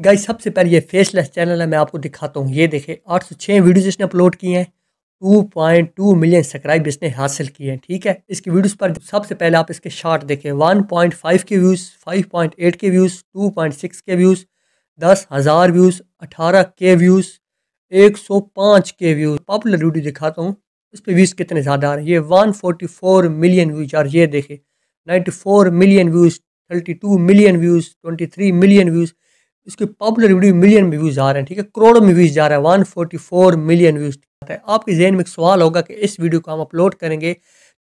guys सबसे पहले ये फेसलेस चैनल है मैं आपको दिखाता हूँ ये देखें आठ सौ छः वीडियोज़ इसने अपलोड किए हैं two point two million subscribe इसने हासिल किए हैं ठीक है इसकी वीडियोस पर सबसे पहले आप इसके शार्ट देखें one point five K views five point eight K views two point six K views दस हज़ार व्यूज़ अठारह के व्यूज़ एक सौ पाँच के व्यूज़ पॉपुलर वीडियो दिखाता हूँ इस पर व्यूज़ कितने ज़्यादा आ रहे हैं ये one forty four million views यार ये देखे ninety four million views thirty two million views twenty three million views इसकी पॉपुलर वीडियो मिलियन में व्यूज़ आ रहे हैं ठीक है करोड़ों में व्यूज़ जा रहा है one forty four million views है आपके जहन में एक सवाल होगा कि इस वीडियो को हम अपलोड करेंगे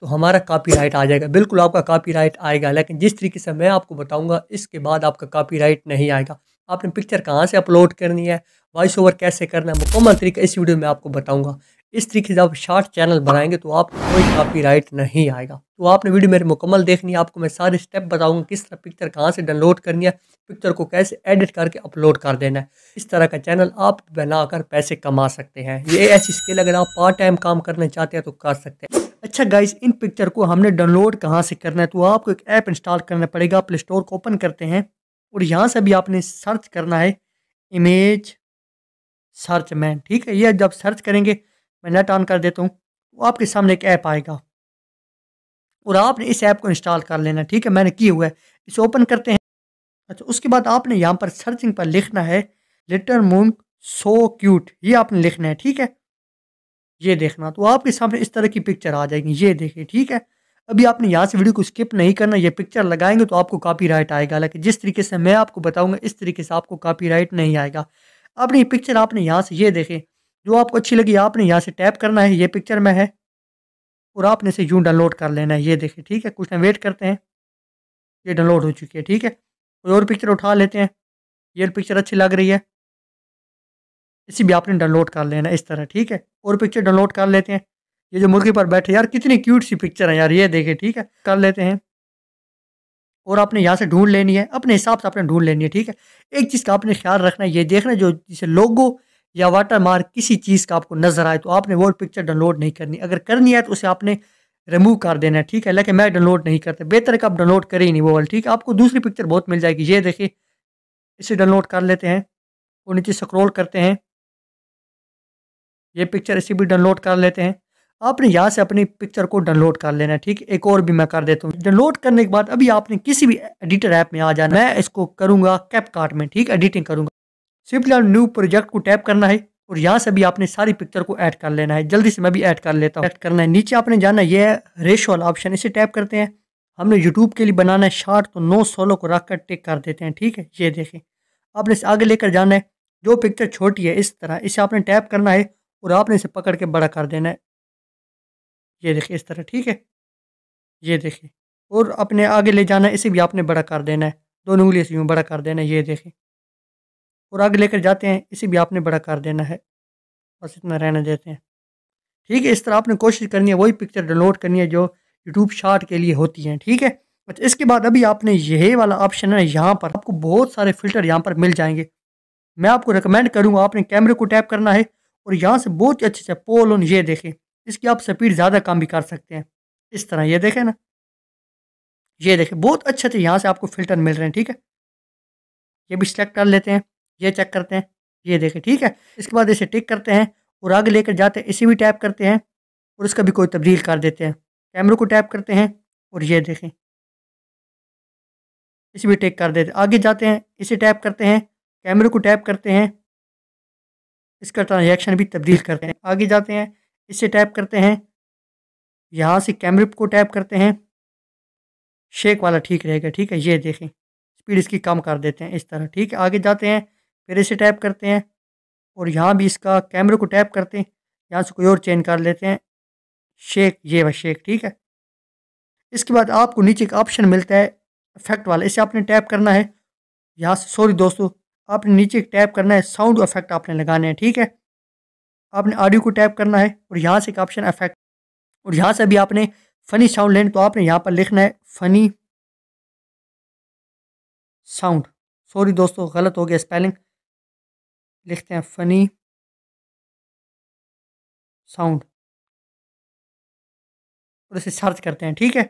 तो हमारा कॉपीराइट आ जाएगा बिल्कुल आपका कॉपीराइट आएगा लेकिन जिस तरीके से मैं आपको बताऊंगा इसके बाद आपका कॉपीराइट नहीं आएगा आपने पिक्चर कहाँ से अपलोड करनी है वॉइस ओवर कैसे करना है मुकम्मल तरीका इस वीडियो में आपको बताऊंगा इस तरीके से आप शार्ट चैनल बनाएंगे तो आपको कोई कापी राइट नहीं आएगा तो आपने वीडियो मेरी मुकम्मल देखनी है आपको मैं सारे स्टेप बताऊंगा किस तरह पिक्चर कहाँ से डाउनलोड करनी है पिक्चर को कैसे एडिट करके अपलोड कर देना है इस तरह का चैनल आप बनाकर पैसे कमा सकते हैं ये ऐसी स्किल अगर आप पार्ट टाइम काम करना चाहते हैं तो कर सकते हैं अच्छा गाइस इन पिक्चर को हमने डाउनलोड कहाँ से करना है तो आपको एक ऐप इंस्टॉल करना पड़ेगा प्ले स्टोर को ओपन करते हैं और यहाँ से भी आपने सर्च करना है इमेज सर्च मैन ठीक है ये जब सर्च करेंगे मैं नेट ऑन कर देता हूँ तो आपके सामने एक ऐप आएगा और आपने इस ऐप को इंस्टॉल कर लेना ठीक है मैंने किया हुआ है इसे ओपन करते हैं अच्छा उसके बाद आपने यहाँ पर सर्चिंग पर लिखना है लिटर मून सो क्यूट ये आपने लिखना है ठीक है ये देखना तो आपके सामने इस तरह की पिक्चर आ जाएगी ये देखिए ठीक है अभी आपने यहाँ से वीडियो को स्किप नहीं करना ये पिक्चर लगाएंगे तो आपको कॉपीराइट आएगा लेकिन जिस तरीके से मैं आपको बताऊँगा इस तरीके से आपको कॉपीराइट नहीं आएगा अपनी पिक्चर आपने यहाँ से ये देखें जो आपको अच्छी लगी आपने यहाँ से टैप करना है ये पिक्चर में है और आपने इसे यूँ डाउनलोड कर लेना है ये देखिए ठीक है कुछ टाइम वेट करते हैं ये डाउनलोड हो चुकी है ठीक है कोई और पिक्चर उठा लेते हैं ये पिक्चर अच्छी लग रही है इसी भी आपने डाउनलोड कर लेना इस तरह ठीक है और पिक्चर डाउनलोड कर लेते हैं ये जो मुर्गी पर बैठे यार कितनी क्यूट सी पिक्चर है यार ये देखे ठीक है कर लेते हैं और आपने यहाँ से ढूंढ लेनी है अपने हिसाब से आपने ढूंढ लेनी है ठीक है एक चीज़ का आपने ख्याल रखना है ये देखना जो जिसे लोगो या वाटर मार्क किसी चीज़ का आपको नजर आए तो आपने वो पिक्चर डाउनलोड नहीं करनी अगर करनी है तो उसे आपने रिमूव कर देना है ठीक है लेकिन मैं डाउनलोड नहीं करता बेहतर है कि आप डाउनलोड करें ही नहीं वो वाला ठीक है आपको दूसरी पिक्चर बहुत मिल जाएगी ये देखिए इसे डाउनलोड कर लेते हैं और नीचे स्क्रोल करते हैं ये पिक्चर इसे भी डाउनलोड कर लेते हैं आपने यहाँ से अपनी पिक्चर को डाउनलोड कर लेना है ठीक एक और भी मैं कर देता हूँ डाउनलोड करने के बाद अभी आपने किसी भी एडिटर ऐप में आ जाना मैं इसको करूँगा कैपकार्ट में ठीक एडिटिंग करूँगा सिंपली आप न्यू प्रोजेक्ट को टैप करना है और यहाँ से भी आपने सारी पिक्चर को ऐड कर लेना है जल्दी से मैं भी ऐड कर लेता हूँ ऐड करना है नीचे आपने जाना ये है रेशो वाला ऑप्शन इसे टैप करते हैं हमने यूट्यूब के लिए बनाना है शार्ट तो नो सोलो को रख कर टिक कर देते हैं ठीक है ये देखें आपने इसे आगे लेकर जाना है जो पिक्चर छोटी है इस तरह इसे आपने टैप करना है और आपने इसे पकड़ के बड़ा कर देना है ये देखिए इस तरह ठीक है ये देखिए और अपने आगे ले जाना है इसे भी आपने बड़ा कर देना है दोनों उंगली से यूँ बड़ा कर देना है ये देखें और आगे लेकर जाते हैं इसे भी आपने बड़ा कर देना है बस इतना रहने देते हैं ठीक है इस तरह आपने कोशिश करनी है वही पिक्चर डाउनलोड करनी है जो यूट्यूब शार्ट के लिए होती हैं ठीक है अच्छा इसके बाद अभी आपने यही वाला ऑप्शन है यहाँ पर आपको बहुत सारे फिल्टर यहाँ पर मिल जाएंगे मैं आपको रिकमेंड करूँगा आपने कैमरे को टैप करना है और यहाँ से बहुत ही अच्छे से पोल उन ये देखें इसकी आप स्पीड ज़्यादा कम भी कर सकते हैं इस तरह ये देखें ना ये देखें बहुत अच्छे से यहाँ से आपको फिल्टर मिल रहे हैं ठीक है ये भी सेलेक्ट कर लेते हैं ये चेक करते हैं ये देखें ठीक है इसके बाद इसे टिक करते हैं और आगे लेकर जाते हैं इसे भी टैप करते हैं और इसका भी कोई तब्दील कर देते हैं कैमरे को टैप करते हैं और ये देखें इसे भी टिक कर देते आगे जाते हैं इसे टैप करते हैं कैमरे को टैप करते हैं इसका ट्रांजेक्शन भी तब्दील करते हैं आगे जाते हैं इसे टैप करते हैं यहाँ से कैमरे को टैप करते हैं शेक वाला ठीक रहेगा ठीक है ये देखें स्पीड इसकी कम कर देते हैं इस तरह ठीक है आगे जाते हैं फिर इसे टैप करते हैं और यहाँ भी इसका कैमरे को टैप करते हैं यहाँ से कोई और चेंज कर लेते हैं शेक ये वह शेक ठीक है इसके बाद आपको नीचे एक ऑप्शन मिलता है इफेक्ट वाला इसे आपने टैप करना है यहाँ से सॉरी दोस्तों आपने नीचे एक टैप करना है साउंड इफेक्ट आपने लगाने हैं ठीक है आपने ऑडियो को टैप करना है और यहाँ से एक ऑप्शन इफेक्ट और यहाँ से भी आपने फ़नी साउंड लेना तो आपने यहाँ पर लिखना है फ़नी साउंड सॉरी दोस्तों गलत हो गया स्पेलिंग लिखते हैं फनी साउंड और इसे सर्च करते हैं ठीक है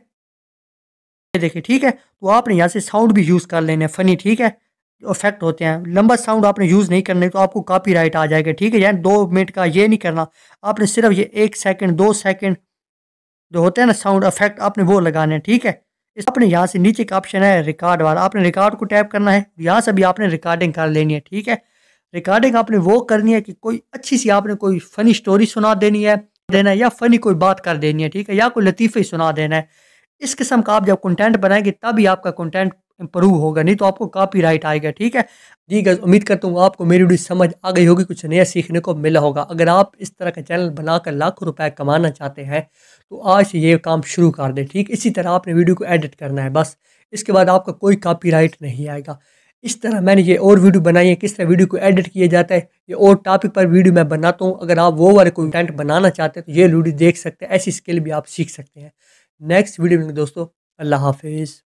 ये देखिए ठीक है तो आपने यहाँ से साउंड भी यूज़ कर लेने फ़नी ठीक है इफेक्ट होते हैं लंबा साउंड आपने यूज़ नहीं करने तो आपको कापी राइट आ जाएगा ठीक है यानी दो मिनट का ये नहीं करना आपने सिर्फ ये एक सेकंड दो सेकंड जो होते हैं ना साउंड इफेक्ट आपने वो लगाने हैं ठीक है इस आपने यहाँ से नीचे का ऑप्शन है रिकॉर्ड वाला आपने रिकॉर्ड को टैप करना है यहाँ से भी आपने रिकॉर्डिंग कर लेनी है ठीक है रिकॉर्डिंग आपने वो करनी है कि कोई अच्छी सी आपने कोई फ़नी स्टोरी सुना देनी है देना है या फ़नी कोई बात कर देनी है ठीक है या कोई लतीफ़े ही सुना देना है इस किस्म का आप जब कंटेंट बनाएंगे तभी आपका कंटेंट इंप्रूव होगा नहीं तो आपको कापी राइट आएगा ठीक है जी गज उम्मीद करता हूँ आपको मेरी वीडियो समझ आ गई होगी कुछ नया सीखने को मिला होगा अगर आप इस तरह का चैनल बनाकर लाखों रुपए कमाना चाहते हैं तो आज से ये काम शुरू कर दें ठीक इसी तरह आपने वीडियो को एडिट करना है बस इसके बाद आपका कोई कापी राइट नहीं आएगा इस तरह मैंने ये और वीडियो बनाई है किस तरह वीडियो को एडिट किया जाता है ये और टॉपिक पर वीडियो मैं बनाता हूँ अगर आप वो वाले कोई कंटेंट बनाना चाहते हैं तो ये वीडियो देख सकते हैं ऐसी स्किल भी आप सीख सकते हैं नेक्स्ट वीडियो में दोस्तों अल्लाह हाफिज़